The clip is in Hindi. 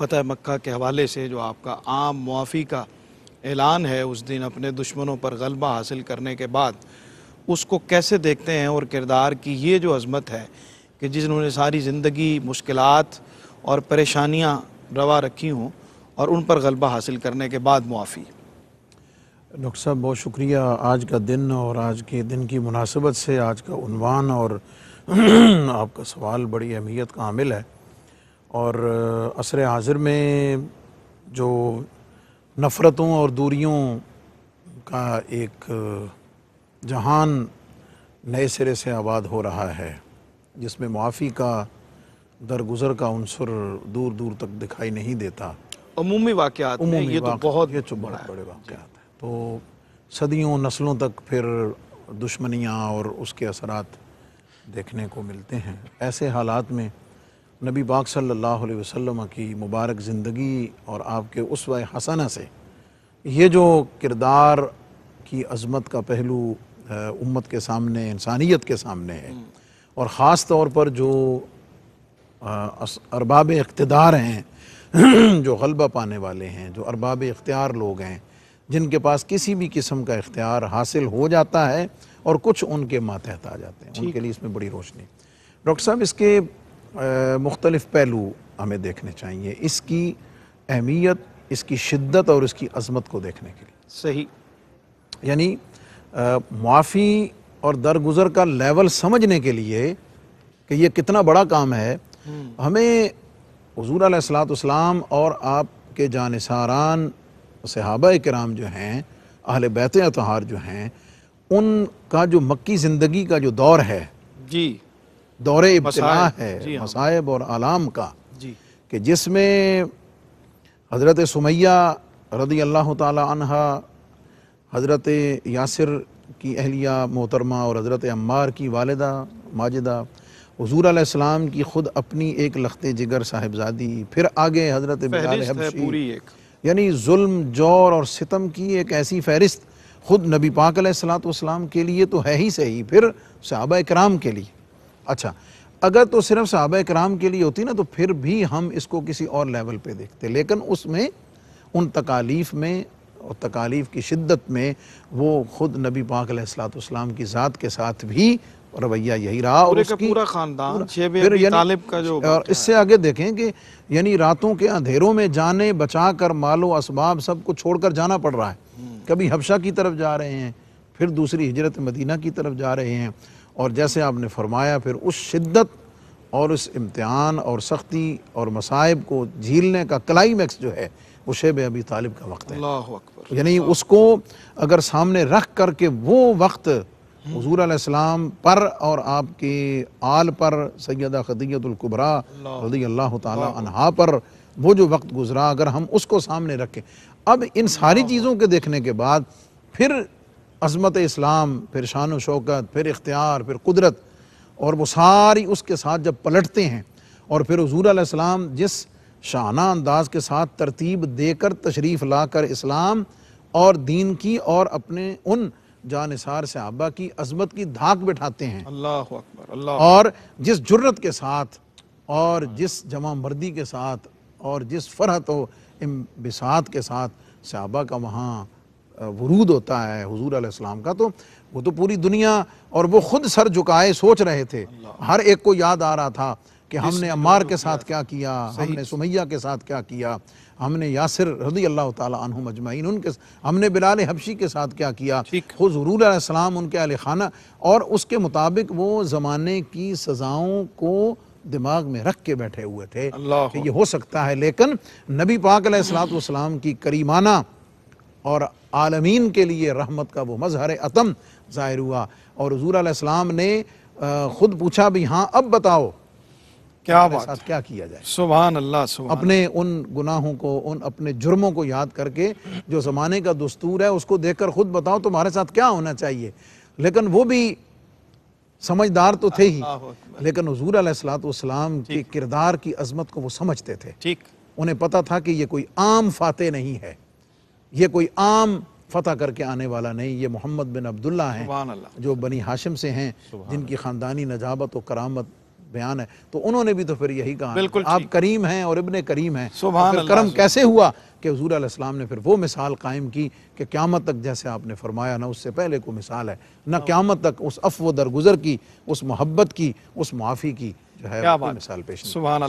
फ़तह मक्का के हवाले से जो आपका आम मुआफ़ी का ऐलान है उस दिन अपने दुश्मनों पर गलबा हासिल करने के बाद उसको कैसे देखते हैं और किरदार की ये जो अजमत है कि जिन्होंने सारी ज़िंदगी मुश्किल और परेशानियाँ रवा रखी हों और उन पर गलबा हासिल करने के बाद मुआफ़ी डॉक्टर साहब बहुत शुक्रिया आज का दिन और आज के दिन की मुनासिबत से आज का उनवान और आपका सवाल बड़ी अहमियत का हामिल है और असर हाजिर में जो नफ़रतों और दूरियों का एक जहान नए सिरे से आबाद हो रहा है जिसमें मुआफ़ी का दरगुजर का अनसर दूर दूर तक दिखाई नहीं देता अमूमी वाक़ ये तो बहुत ये तो बड़े वाक़ हैं तो सदियों नस्लों तक फिर दुश्मनियाँ और उसके असरात देखने को मिलते हैं ऐसे हालात में नबी पाक सल्लल्लाहु अलैहि वसल्लम की मुबारक ज़िंदगी और आपके व हसना से ये जो किरदार की अजमत का पहलू उम्मत के सामने इंसानियत के सामने है हम्म। और ख़ास तौर पर जो अरबाब इकतदार हैं जो गलबा पाने वाले हैं जो अरबाब इख्तियार लोग हैं जिनके पास किसी भी किस्म का इख्तियार हासिल हो जाता है और कुछ उनके मातहत आ जाते हैं उनके लिए इसमें बड़ी रोशनी डॉक्टर साहब इसके मुख्तलिफ पहलू हमें देखने चाहिए इसकी अहमियत इसकी शिद्दत और इसकी अजमत को देखने के लिए सही यानी माफ़ी और दरगुजर का लेवल समझने के लिए कि ये कितना बड़ा काम है हम्म। हमें हजूर सलाम और आपके जानसारान सहाबा कराम जो हैं अहल बैत तहार जो हैं उनका जो मक्की ज़िंदगी का जो दौर है जी दौर इब्तला है हाँ। मसायब और आलाम का कि जिसमें हज़रत सुमैया रदी अल्लाह तहा हज़रत यासिर की अहलिया मोहतरमा और हज़रत अम्मार की वालदा माजिदा हजूर आसमाम की ख़ुद अपनी एक लखते जिगर साहिबजादी फिर आगे हज़रत बिलाल यानी जुल्म जोर और सितम की एक ऐसी फहरिस्त खुद नबी पाक सलात के लिए तो है ही सही फिर सहाबा कराम के लिए अच्छा अगर तो सिर्फ साहब कराम के लिए होती ना तो फिर भी हम इसको किसी और लेवल पे देखते लेकिन उसमें उन तकालीफ में और तकालीफ की शिद्दत में वो खुद नबी पाक सलाम की ज़ात के साथ भी रवैया यही रहा और उसकी पूरा खानदान फिर तालिब का जो और इससे आगे देखें कि यानी रातों के अंधेरों में जाने बचा कर मालो इसबाब सब कुछ छोड़कर जाना पड़ रहा है हम्म। कभी हबशा की तरफ जा रहे हैं फिर दूसरी हिजरत मदीना की तरफ जा रहे हैं और जैसे आपने फरमाया फिर उस शिद्दत और उस इम्तहान और सख्ती और मसाइब को झीलने का क्लाइमैक्स जो है वो शेब अभी तालिब का वक्त है यानी उसको अगर सामने रख करके वो वक्त हजूर आसमाम पर और आपके आल पर सैदा खदीतुल्कुबरा रदी अल्लाह पर वो जो वक्त गुजरा अगर हम उसको सामने रखें अब इन सारी चीज़ों के देखने के बाद फिर अजमत इस्लाम फिर शान शौकत फिर इख्तियार फिर कुदरत और वो सारी उसके साथ जब पलटते हैं और फिर हजूर आसमाम जिस शाना अंदाज के साथ तरतीब देकर तशरीफ़ ला कर इस्लाम और दीन की और अपने उन जानसार सहाबा की अजमत की धाक बिठाते हैं अल्लाह अकबर अल्लाह और जिस जुर्रत के साथ और जिस जमा मर्दी के साथ और जिस फरहत व इम्बिसात के साथ सहाबा का वहाँ वरूद होता है हजूर आसमाम का तो वो तो पूरी दुनिया और वो खुद सर झुकाए सोच रहे थे हर एक को याद आ रहा था कि हमने अम्मार के साथ क्या किया हमने सुमैया के साथ क्या किया हमने यासिर रदी अल्लाह तन अजमाइन उनके हमने बिलाल हबशी के साथ क्या किया हजूर सलाम उनके अल खाना और उसके मुताबिक वो ज़माने की सज़ाओं को दिमाग में रख के बैठे हुए थे कि ये हो सकता है लेकिन नबी पाक सलाम की करीमाना और आलमीन के लिए रहमत का वो मजहर अतम ज़ाहिर हुआ और हजूर आसमाम ने खुद पूछा भी हाँ अब बताओ क्या बात साथ क्या किया जाए सुबह अल्लाह सुबहान अपने उन गुनाहों को उन अपने जुर्मों को याद करके जो ज़माने का दस्तूर है उसको देखकर खुद बताओ तुम्हारे साथ क्या होना चाहिए लेकिन वो भी समझदार तो थे ही लेकिन हजूर असलाम के किरदार की अजमत को वो समझते थे ठीक उन्हें पता था कि ये कोई आम फाते नहीं है ये कोई आम फतह करके आने वाला नहीं ये मोहम्मद बिन अब्दुल्ला हैं जो बनी हाशिम से हैं जिनकी ख़ानदानी नजाबत और करामत बयान है तो उन्होंने भी तो फिर यही कहा बिल्कुल आप करीम हैं और इबन करीम हैं तो फिर करम कैसे हुआ कि हजूर आसलाम ने फिर वो मिसाल कायम की कि क्यामत तक जैसे आपने फरमाया ना उससे पहले को मिसाल है ना हाँ। क्यामत तक उस अफ व दरगुजर की उस मोहब्बत की उस माफ़ी की जो है मिसाल पेश सुबह